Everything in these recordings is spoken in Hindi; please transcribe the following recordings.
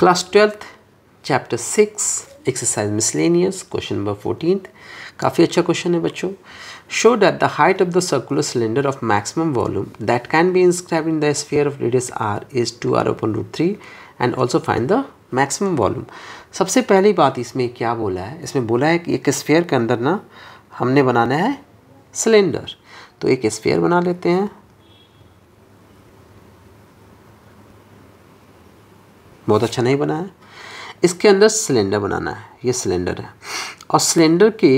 class twelfth chapter six exercise miscellaneous question number fourteen काफ़ी अच्छा क्वेश्चन है बच्चों show that the height of the circular cylinder of maximum volume that can be inscribe in the sphere of radius r is two r upon root three and also find the maximum volume सबसे पहली बात इसमें क्या बोला है इसमें बोला है कि एक स्फेयर के अंदर ना हमने बनाना है सिलेंडर तो एक स्फेयर बना लेते हैं बहुत अच्छा नहीं बना है इसके अंदर सिलेंडर बनाना है ये सिलेंडर है और सिलेंडर के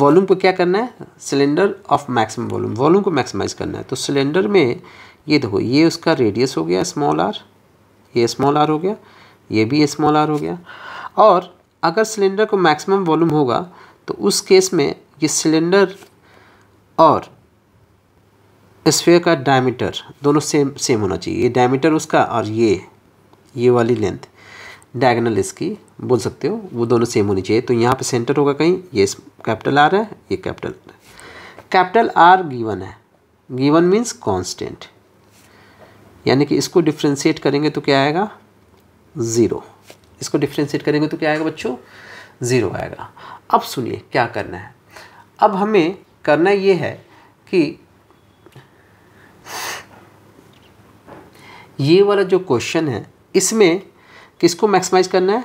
वॉल्यूम को क्या करना है cylinder of maximum volume volume को मैक्सिमाइज करना है तो सिलेंडर में ये देखो ये उसका रेडियस हो गया स्मॉल आर ये स्मॉल आर हो गया ये भी स्मॉल आर हो गया और अगर सिलेंडर को मैक्सिमम वॉल्यूम होगा तो उस केस में ये सिलेंडर और स्फेयर का डायमीटर दोनों सेम सेम होना चाहिए ये डायमीटर उसका और ये ये वाली लेंथ डायगनल इसकी बोल सकते हो वो दोनों सेम होनी चाहिए तो यहाँ पे सेंटर होगा कहीं ये कैपिटल आर है ये कैपिटल कैपिटल आर गिवन है गीवन मीन्स कांस्टेंट यानी कि इसको डिफ्रेंशिएट करेंगे तो क्या आएगा ज़ीरो इसको डिफ्रेंशिएट करेंगे तो क्या आएगा बच्चों ज़ीरो आएगा अब सुनिए क्या करना है अब हमें करना ये है कि ये वाला जो क्वेश्चन है इसमें किसको मैक्सिमाइज करना है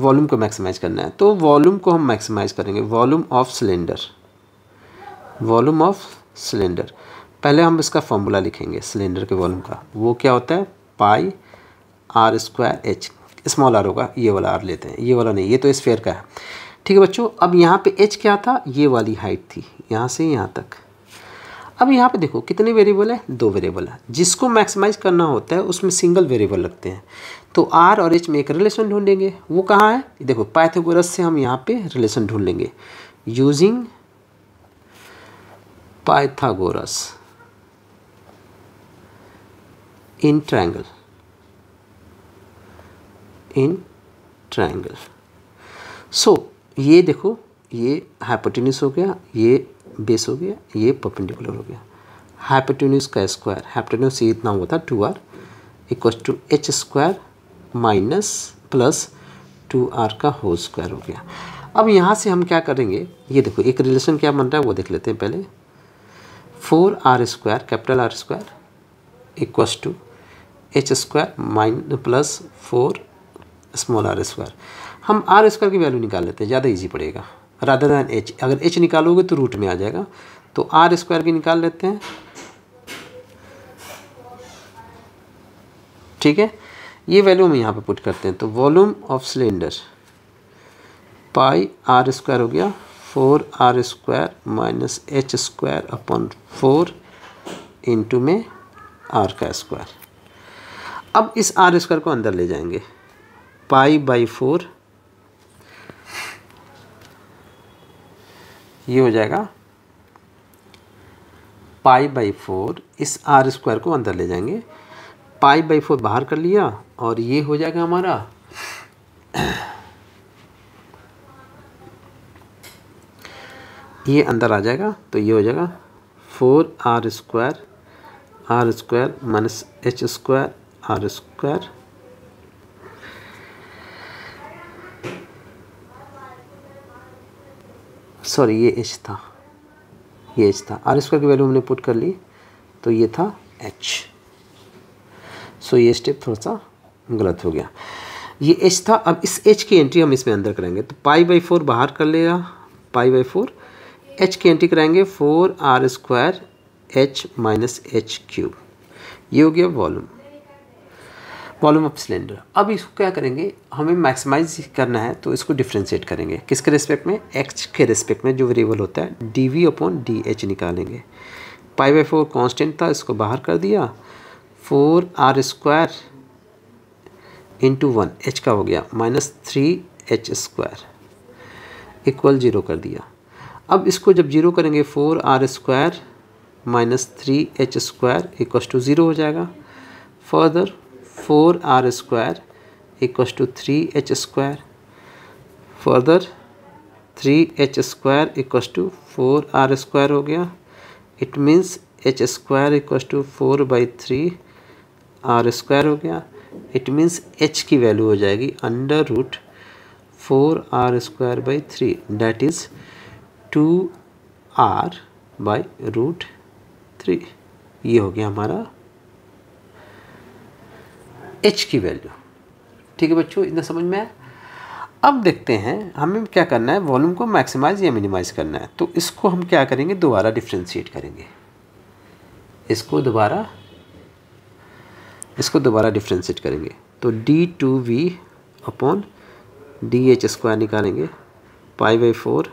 वॉल्यूम को मैक्सिमाइज करना है तो वॉल्यूम को हम मैक्सिमाइज करेंगे volume of cylinder volume of cylinder पहले हम इसका फॉर्मूला लिखेंगे सिलेंडर के वॉल्यूम का वो क्या होता है pi are square h small r होगा ये वाला आर लेते हैं ये वाला नहीं ये तो स्फेयर का है ठीक है बच्चों अब यहाँ पे एच क्या था ये वाली हाइट थी यहाँ से यहाँ तक अब यहाँ पे देखो कितने वेरिएबल है दो वेरिएबल है जिसको मैक्सिमाइज करना होता है उसमें सिंगल वेरिएबल लगते हैं तो आर और एच में एक रिलेशन ढूंढेंगे वो कहाँ है देखो पाइथागोरस से हम यहाँ पे रिलेशन ढूंढ लेंगे using Pythagoras in triangle in triangle so ये देखो ये हाइपोटिनिस हो गया ये बेस हो गया ये परपेंडिकुलर हो गया हाइपोटेन्यूज का स्क्वायर हाइपोटेन्यूज ये इतना होता है two R equal to H square minus plus two R का होल स्क्वायर हो गया अब यहाँ से हम क्या करेंगे ये देखो एक रिलेशन क्या बन रहा है वो देख लेते हैं पहले four R square capital R square equals to H square minus plus four small R square हम आर स्क्वायर की वैल्यू निकाल लेते हैं ज़्यादा ईजी पड़ेगा रादर दैन एच अगर एच निकालोगे तो रूट में आ जाएगा तो आर स्क्वायर भी निकाल लेते हैं ठीक है ये वैल्यू हम यहाँ पे पुट करते हैं तो volume of cylinder pi are square हो गया four R square minus H square upon four into में आर का स्क्वायर अब इस आर स्क्वायर को अंदर ले जाएंगे पाई बाई फोर ये हो जाएगा पाई बाई फोर इस आर स्क्वायर को अंदर ले जाएंगे पाई बाई फोर बाहर कर लिया और ये हो जाएगा हमारा ये अंदर आ जाएगा तो ये हो जाएगा four R square R square minus H square R square sorry ये एच था ये एच था आर स्क्वायर की वैल्यू हमने पुट कर ली तो ये था एच सो ये स्टेप थोड़ा सा गलत हो गया ये एच था अब इस एच की एंट्री हम इसमें अंदर करेंगे तो पाई बाई फोर बाहर कर लेगा पाई बाई फोर एच की एंट्री कराएंगे four R square H minus H cube ये हो गया वॉल्यूम वॉल्यूम ऑफ सिलेंडर अब इसको क्या करेंगे हमें मैक्सिमाइज करना है तो इसको डिफ्रेंशिएट करेंगे किसके रिस्पेक्ट में एक्स के रिस्पेक्ट में जो वेरिएबल होता है D V upon D H निकालेंगे पाई बाई फोर कॉन्स्टेंट था इसको बाहर कर दिया four R square into one H का हो गया minus three H square equal zero कर दिया अब इसको जब जीरो करेंगे four R square minus three H square equal to zero हो जाएगा further four R square equal to three H square further three H square equal to four R square हो गया it means H square equal to four by three R square हो गया इट मीन्स एच की वैल्यू हो जाएगी under root four R square by three that is two R by root three ये हो गया हमारा एच की वैल्यू ठीक है बच्चों इतना समझ में आया अब देखते हैं हमें क्या करना है वॉल्यूम को मैक्सिमाइज या मिनिमाइज करना है तो इसको हम क्या करेंगे दोबारा डिफ्रेंशिएट करेंगे इसको दोबारा इसको दोबारा डिफ्रेंशिएट करेंगे तो D two V upon D H square निकालेंगे पाई बाई फोर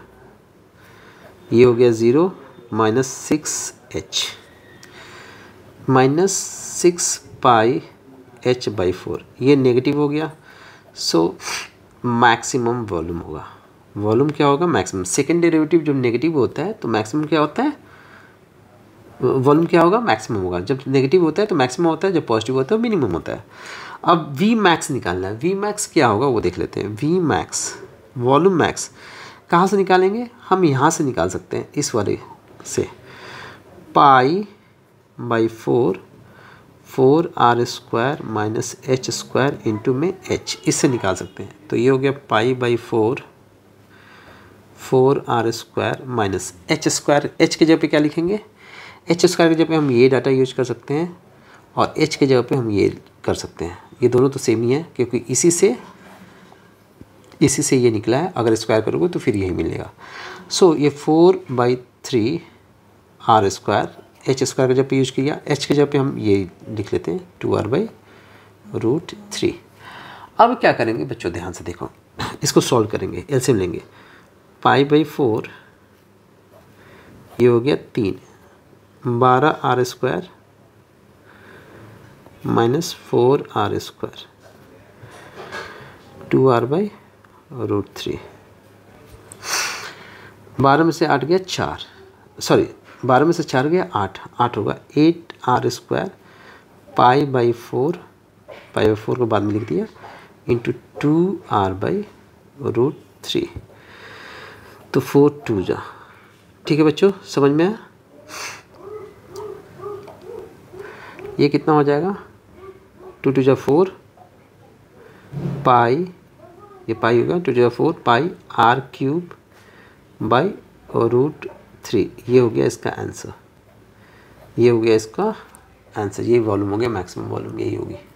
ये हो गया zero minus six H minus six pi H by four ये नेगेटिव हो गया सो मैक्सिमम वॉल्यूम होगा वॉल्यूम क्या होगा मैक्सिमम सेकेंड डेरिवेटिव जब नेगेटिव होता है तो मैक्सिमम क्या होता है वॉल्यूम क्या होगा मैक्सिमम होगा जब नेगेटिव होता है तो मैक्सिमम होता है जब पॉजिटिव होता है मिनिमम तो होता है अब वी मैक्स निकालना है वी मैक्स क्या होगा वो देख लेते हैं वी मैक्स वॉल्यूम मैक्स कहाँ से निकालेंगे हम यहाँ से निकाल सकते हैं इस वाले से pi by four four R square minus H square into में एच इससे निकाल सकते हैं तो ये हो गया pi by four four R square minus H square H के जगह पे क्या लिखेंगे एच स्क्वायर की जगह पे हम ये डाटा यूज कर सकते हैं और एच के जगह पे हम ये कर सकते हैं ये दोनों तो सेम ही है क्योंकि इसी से इसी से ये निकला है अगर स्क्वायर करोगे तो फिर यही मिलेगा सो so, ये four by three R square H square का जब यूज किया एच के जब पे हम ये लिख लेते हैं two R by root three अब क्या करेंगे बच्चों ध्यान से देखो इसको सॉल्व करेंगे एलसीएम लेंगे पाई बाई फोर ये हो गया तीन बारह R square minus four R square two R by root three बारह में से आठ गया चार सॉरी बारह में से चार गया आठ आठ होगा eight R square pi by four pi by four को बाद में लिख दिया into two R by root three तो फोर टू जा ठीक है बच्चों समझ में आया ये कितना हो जाएगा टू टू जा फोर पाई ये पाई होगा टू टू जा four pi R cube by root three ये हो गया इसका आंसर ये हो गया इसका आंसर ये वॉल्यूम हो गया मैक्सिमम वॉल्यूम यही होगी